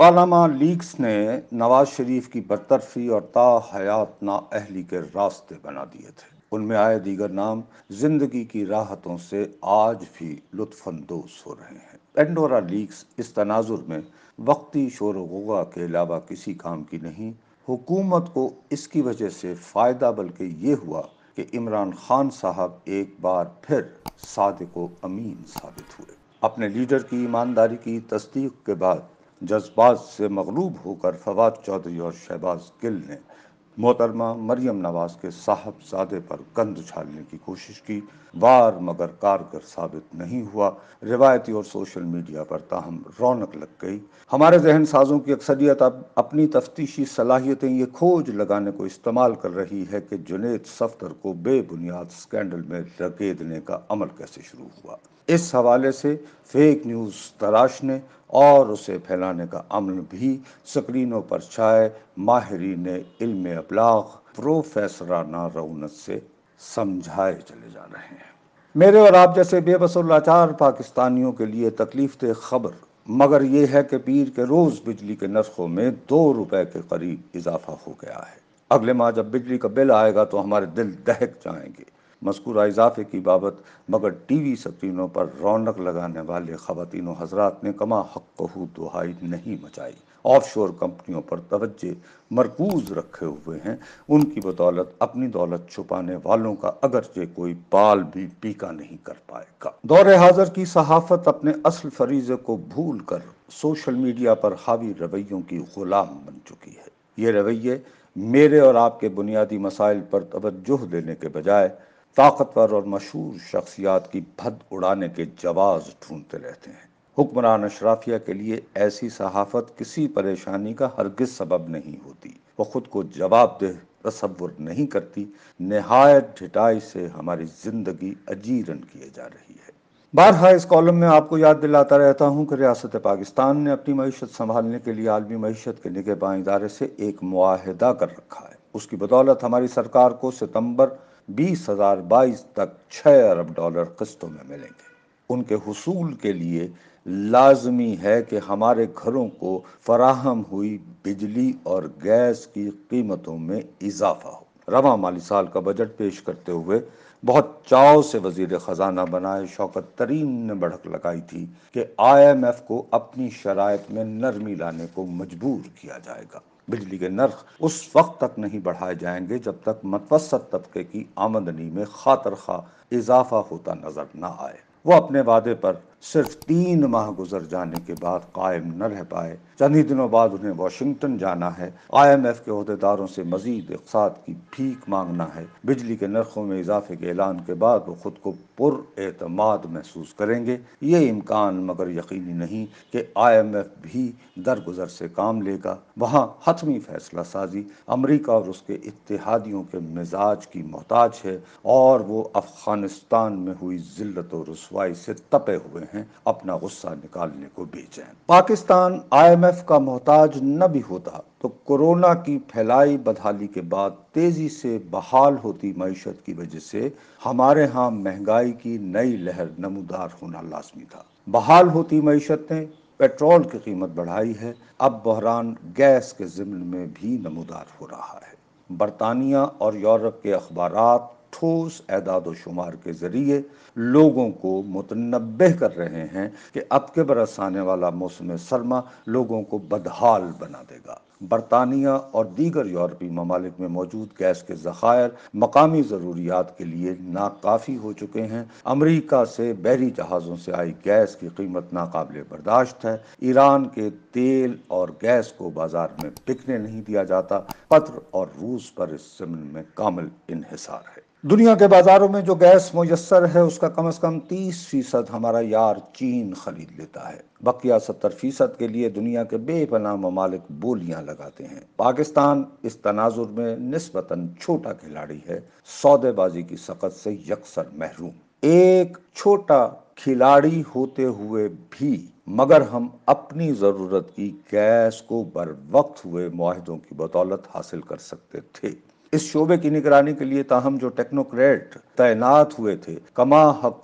पार्लामा leagues ने नवाज शरीफ की बदतरफी और ता हयात अहली के रास्ते बना दिए थे उनमें आए दीगर नाम जिंदगी की राहतों से आज भी लुत्फानंदोज हो रहे हैं पेंडोरा लीग्स इस तनाजुर में वक्ती शोर वगा के अलावा किसी काम की नहीं हुकूमत को इसकी वजह से फ़ायदा बल्कि ये हुआ कि इमरान खान साहब एक बार फिर सादक अमीन साबित हुए अपने लीडर की ईमानदारी की तस्दीक के बाद जज्बात से मगलूब होकर फवाद चौधरी और शहबाज गिल ने मोहतरमा मरियम नवाज के साहबजादे पर कंध छालने की कोशिश की वार मगर कारगर साबित नहीं हुआ रिवायती और सोशल मीडिया पर ताहम रौनक लग गई हमारे जहन साजों की अक्सरियत अब अपनी तफ्तीशी सलाहियतें ये खोज लगाने को इस्तेमाल कर रही है कि जुनेद सफ्तर को बेबुनियाद स्कैंडल में लकेदने का अमल कैसे शुरू हुआ इस हवाले से फेक न्यूज़ तराशने और उसे फैलाने का अमल भी स्क्रीनों पर छाए माहरीन इल्म अबलाग प्रोफेसराना रौनत से समझाए चले जा रहे हैं मेरे और आप जैसे बेबस और लाचार पाकिस्तानियों के लिए तकलीफ थे खबर मगर यह है कि पीर के रोज़ बिजली के नरखों में दो रुपए के करीब इजाफा हो गया है अगले माह जब बिजली का बिल आएगा तो हमारे दिल दहक जाएंगे मस्कूरा इजाफे की बाबत मगर टी वी स्क्रीनों पर रौनक लगाने वाले ख़वान हजरात ने कमा हक कहू दुहाई नहीं मचाई ऑफ शोर कंपनियों पर तवज्जे मरकूज रखे हुए हैं उनकी बदौलत अपनी दौलत छुपाने वालों का अगरचे कोई पाल भी पीका नहीं कर पाएगा दौरे हाजिर की सहाफत अपने असल फरीजे को भूल कर सोशल मीडिया पर हावी रवैयों की गुलाम बन चुकी है ये रवैये मेरे और आपके बुनियादी मसाइल पर तवज्जो देने के बजाय ताकतवर और मशहूर शख्सियात की भद उड़ाने के जवाज ढूंढते रहते हैं हुक्मरान अशराफिया के लिए ऐसी सहाफत किसी परेशानी का हरगिज सबब नहीं होती वो खुद को जवाबदेह तस्वुर नहीं करती नहायत ढिटाई से हमारी जिंदगी अजीरन किए जा रही है बारहा इस कॉलम में आपको याद दिलाता रहता हूँ कि रियासत पाकिस्तान ने अपनी मीशत संभालने के लिए आलमी मीशत के निगेबा इदारे से एक माहदा कर रखा है उसकी बदौलत हमारी सरकार को सितंबर बीस हज़ार बाईस तक छः अरब डॉलर किस्तों में मिलेंगे उनके हसूल के लिए लाजमी है कि हमारे घरों को फराहम हुई बिजली और गैस की कीमतों में इजाफा हो रवा माली साल का बजट पेश करते हुए बहुत चाव से वजीर ख़जाना बनाए शौकत तरीन ने बढ़क लगाई थी कि आई एम एफ को अपनी शराइ में नरमी लाने को मजबूर किया जाएगा बिजली के नर्ख उस वक्त तक नहीं बढ़ाए जाएंगे जब तक मतवसत तबके की आमदनी में खातर खा इजाफा होता नजर न आए वो अपने वादे पर सिर्फ तीन माह गुजर जाने के बाद कायम न रह पाए चंद ही दिनों बाद उन्हें वाशिंगटन जाना है आई एम एफ के अहदेदारों से मजीद इकसाद की भीख मांगना है बिजली के नरखों में इजाफे के ऐलान के बाद वो खुद को पुरमाद महसूस करेंगे ये इम्कान मगर यकीनी नहीं कि आई एम एफ भी दरगुजर से काम लेगा वहाँ हतमी फैसला साजी अमरीका और उसके इतिहादियों के मिजाज की मोहताज है और वो अफगानिस्तान में हुई जिल्लत और रसवाई से तपे हुए हैं हैं अपना गुस्सा निकालने को बेचैन पाकिस्तान आईएमएफ का मोहताज न भी होता तो कोरोना की फैलाई बदहाली के बाद तेजी से बहाल होती मीशत की वजह से हमारे यहाँ महंगाई की नई लहर नमोदार होना लाजमी था बहाल होती मीशत ने पेट्रोल की कीमत बढ़ाई है अब बहरान गैस के ज़िम्न में भी नमोदार हो रहा है बरतानिया और यूरोप के अखबार ठोस एदाद व शुमार के ज़रिए लोगों को मुतनब कर रहे हैं कि अब के बरस आने वाला मौसम सरमा लोगों को बदहाल बना देगा बरतानिया और दीगर यूरोपीय ममालिक में मौजूद गैस के जखायर मकामी ज़रूरियात के लिए नाकाफ़ी हो चुके हैं अमरीका से बहरी जहाज़ों से आई गैस की कीमत नाकबिल बर्दाश्त है ईरान के तेल और गैस को बाजार में बिकने नहीं दिया जाता पत्र और रूस पर इस जमन में कामिल इहिसार है दुनिया के बाजारों में जो गैस मैसर है उसका कम अज़ कम तीस फीसद हमारा यार चीन खरीद लेता है बकिया सत्तर फ़ीसद के लिए दुनिया के बेपना ममालिक बोलियां लगाते हैं पाकिस्तान इस तनाजुर में नस्बता छोटा खिलाड़ी है सौदेबाजी की सकत से यकसर महरूम एक छोटा खिलाड़ी होते हुए भी मगर हम अपनी ज़रूरत की गैस को बर वक्त हुए माहिदों की बदौलत हासिल कर सकते थे इस शोबे की निगरानी के लिए ताहम जो टेक्नोक्रेट तैनात हुए थे कमा हक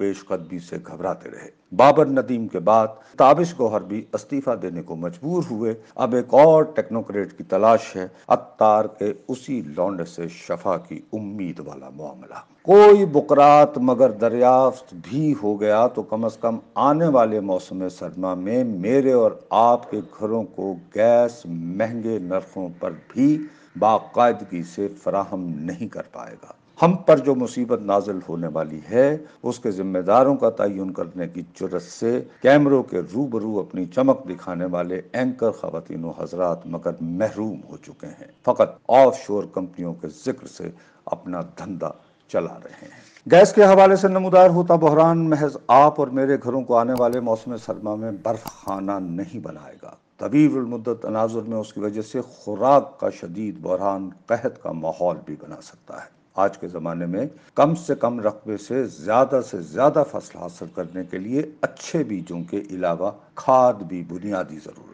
पेशकदमी से घबराते रहे बाबर नदीम के बाद ताबिश गोहर भी इस्तीफा देने को मजबूर हुए अब एक और टेक्नोक्रेट की तलाश है अत्तार के उसी लौंड से शफा की उम्मीद वाला मामला कोई बुकरात मगर दरियाफ्त भी हो गया तो कम अज कम आने वाले मौसम सरमा में मेरे और आपके घरों को गैस महंगे नर्खों पर भी बाकायदगी से फराहम नहीं कर पाएगा हम पर जो मुसीबत नाजिल होने वाली है उसके जिम्मेदारों का तयन करने की जरूरत से कैमरों के रूबरू अपनी चमक दिखाने वाले एंकर खातिन हजरात मगर महरूम हो चुके हैं फ़कत ऑफ शोर कंपनियों के जिक्र से अपना धंधा चला रहे हैं गैस के हवाले से नमदार होता बहरान महज आप और मेरे घरों को आने वाले मौसम सरमा में बर्फ खाना नहीं बनाएगा तवीलमदत तनाजुर में उसकी वजह से खुराक का शदीद बहरान कहत का माहौल भी बना सकता है आज के ज़माने में कम से कम रकबे से ज़्यादा से ज़्यादा फसल हासिल करने के लिए अच्छे बीजों के अलावा खाद भी बुनियादी ज़रूरत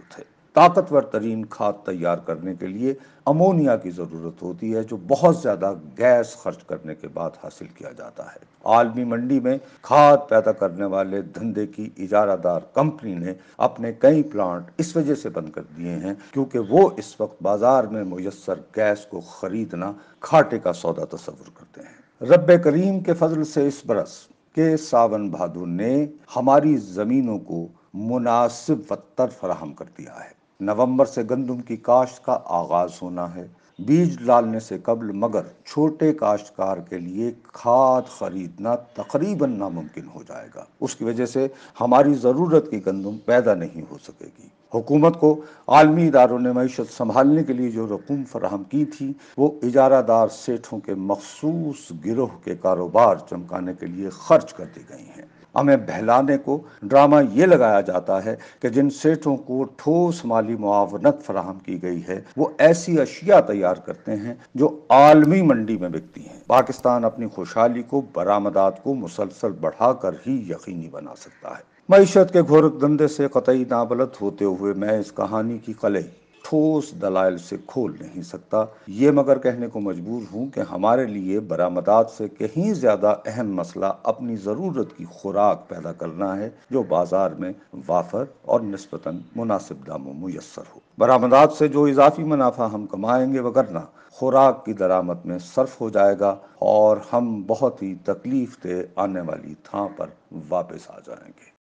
ताकतवर तरीन खाद तैयार करने के लिए अमोनिया की ज़रूरत होती है जो बहुत ज़्यादा गैस खर्च करने के बाद हासिल किया जाता है आलमी मंडी में खाद पैदा करने वाले धंधे की इजारादार कंपनी ने अपने कई प्लांट इस वजह से बंद कर दिए हैं क्योंकि वो इस वक्त बाजार में मैसर गैस को खरीदना घाटे का सौदा तस्वुर करते हैं रब करीम के फजल से इस बरस के सावन भादुर ने हमारी ज़मीनों को मुनासिब वत्तर फराहम कर दिया है नवंबर से गंदम की काश्त का आगाज होना है बीज डालने से कबल मगर छोटे काश्तकार के लिए खाद खरीदना तकरीबन नामुमकिन हो जाएगा उसकी वजह से हमारी ज़रूरत की गंदम पैदा नहीं हो सकेगी हुकूमत को आलमी इदारों ने मीशत संभालने के लिए जो रकूम फराहम की थी वो इजारादार सेठों के मखसूस गिरोह के कारोबार चमकाने के लिए खर्च कर दी गई हैं हमें बहलाने को ड्रामा ये लगाया जाता है कि जिन सेठों को ठोस माली मुआवनत फराहम की गई है वो ऐसी अशिया तैयार करते हैं जो आलमी मंडी में बिकती हैं पाकिस्तान अपनी खुशहाली को बरामदात को मुसलसल बढ़ाकर ही यकीनी बना सकता है मीशत के घोरक धंधे से कतई नाबलत होते हुए मैं इस कहानी की कलई ठोस दलाइल से खोल नहीं सकता ये मगर कहने को मजबूर हूँ कि हमारे लिए बरामदात से कहीं ज़्यादा अहम मसला अपनी ज़रूरत की खुराक पैदा करना है जो बाज़ार में वाफर और नस्बता मुनासिब दामों मुयसर हो बरामदात से जो इजाफी मुनाफा हम कमाएंगे वगरना खुराक की दरामद में सर्फ हो जाएगा और हम बहुत ही तकलीफ दे आने वाली थां पर वापस आ जाएंगे